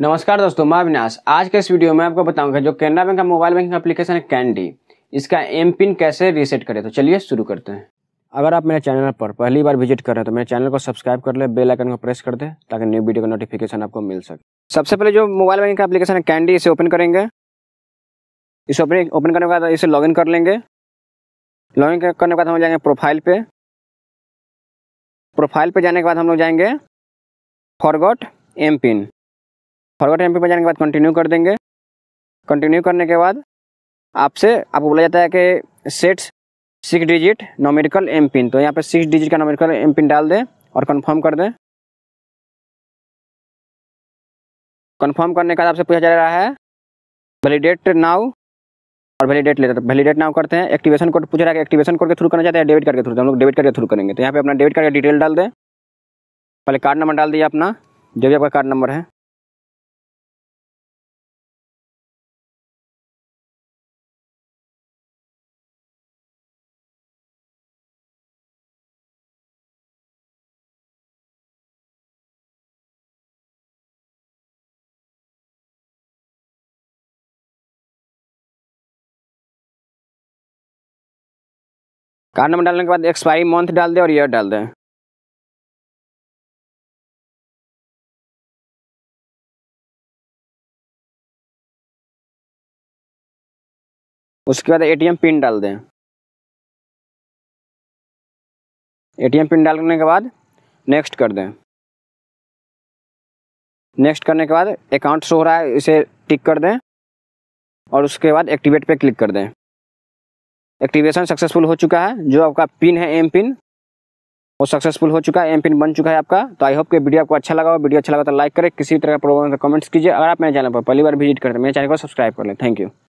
नमस्कार दोस्तों मैं अविनाश आज के इस वीडियो में आपको बताऊंगा जो कैनरा बैंक का मोबाइल बैंकिंग एप्लीकेशन है कैंडी इसका एम पिन कैसे रीसेट करें तो चलिए शुरू करते हैं अगर आप मेरे चैनल पर पहली बार विजिट कर रहे हैं तो मेरे चैनल को सब्सक्राइब कर ले बेल आइकन को प्रेस कर दे ताकि न्यू वीडियो का नोटिफिकेशन आपको मिल सके सबसे पहले जो मोबाइल बैंकिंग का एप्लीकेशन है कैंडी इसे ओपन करेंगे इसे ओपन ओपन करने के बाद इसे लॉगिन कर लेंगे लॉगिन करने के बाद हम जाएंगे प्रोफाइल पे प्रोफाइल पे जाने के बाद हम लोग जाएंगे forgot M PIN forward M पर जाने के बाद कंटिन्यू कर देंगे कंटिन्यू करने के बाद आपसे आपको बोला जाता है कि sets six digit numerical M PIN तो यहाँ पे सिक्स डिजिट का नोमेरिकल एम पिन डाल दें और कंफर्म कर दें कंफर्म करने के बाद आपसे पूछा जा रहा है वैलिडेट नाउ और वैलिडेट लेता है वैलिडेट नाउ करते हैं एक्टिवेशन कोड पूछ रहा है कि एक्टिवेशन कोड के थ्रू करना चाहते हैं डेबिट कार्ड के थ्रू तो हम लोग डेबिट कार्ड के थ्रू करेंगे तो यहाँ पे अपना डेबिट कार्ड का डिटेल डाल दें पहले कार्ड नंबर डाल दिया अपना जो भी आपका कार्ड नंबर है कार्ड नंबर डालने के बाद एक्सपायरी मंथ डाल दें और ईयर डाल दें उसके बाद एटीएम पिन डाल दें एटीएम पिन डालने के बाद नेक्स्ट कर दें नेक्स्ट करने के बाद अकाउंट शो हो रहा है इसे टिक कर दें और उसके बाद एक्टिवेट पे क्लिक कर दें एक्टिवेशन सक्सेसफुल हो चुका है जो आपका पिन है एम पिन वो सक्सेसफुल हो चुका है एम पिन बन चुका है आपका तो आई होप के वीडियो आपको अच्छा लगा हो वीडियो अच्छा लगा तो लाइक करें किसी तरह का प्रॉब्लम तो कमेंट्स कीजिए अगर आप मेरे चैनल पर पहली बार विजिट करते हैं मेरे चैनल को सब्सक्राइब कर लें थैंक यू